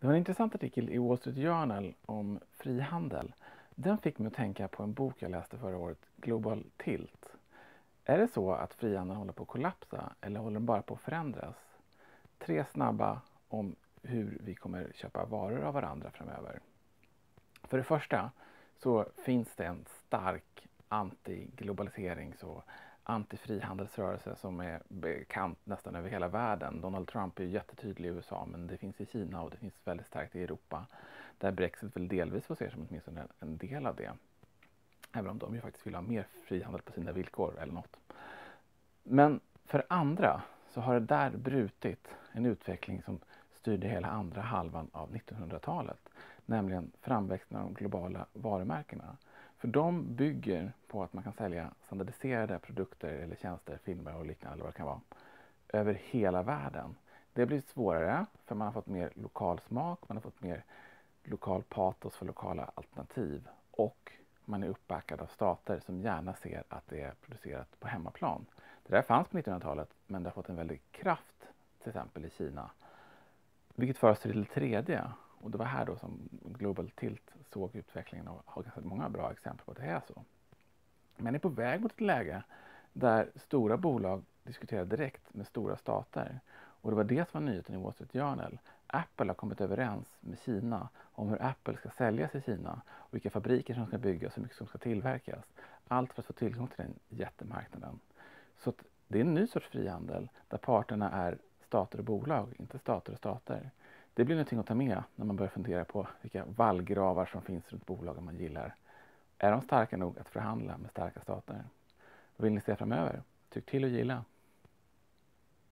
Det var en intressant artikel i Wall Street Journal om frihandel. Den fick mig att tänka på en bok jag läste förra året, Global Tilt. Är det så att frihandeln håller på att kollapsa eller håller den bara på att förändras? Tre snabba om hur vi kommer köpa varor av varandra framöver. För det första så finns det en stark antiglobaliserings och antifrihandelsrörelse som är bekant nästan över hela världen. Donald Trump är jättetydlig i USA men det finns i Kina och det finns väldigt starkt i Europa där Brexit väl delvis får ses som åtminstone en del av det. Även om de ju faktiskt vill ha mer frihandel på sina villkor eller något. Men för andra så har det där brutit en utveckling som styrde hela andra halvan av 1900-talet, nämligen framväxten av de globala varumärkena. För de bygger på att man kan sälja standardiserade produkter eller tjänster, filmer och liknande eller vad det kan vara, över hela världen. Det blir svårare för man har fått mer lokal smak, man har fått mer lokal patos för lokala alternativ och man är uppbackad av stater som gärna ser att det är producerat på hemmaplan. Det där fanns på 1900-talet men det har fått en väldig kraft till exempel i Kina. Vilket för oss till det tredje och det var här då som Global Tilt såg utvecklingen och har ganska många bra exempel på att det är så. Men är på väg mot ett läge där stora bolag diskuterar direkt med stora stater. Och det var det som var nyheten i Wall Street Journal. Apple har kommit överens med Kina om hur Apple ska säljas i Kina och vilka fabriker som ska byggas och hur mycket som ska tillverkas. Allt för att få tillgång till den jättemarknaden. Så det är en ny sorts frihandel där parterna är stater och bolag, inte stater och stater. Det blir någonting att ta med när man börjar fundera på vilka vallgravar som finns runt bolagen man gillar. Är de starka nog att förhandla med starka stater? Vad vill ni se framöver? Tyck till och gilla!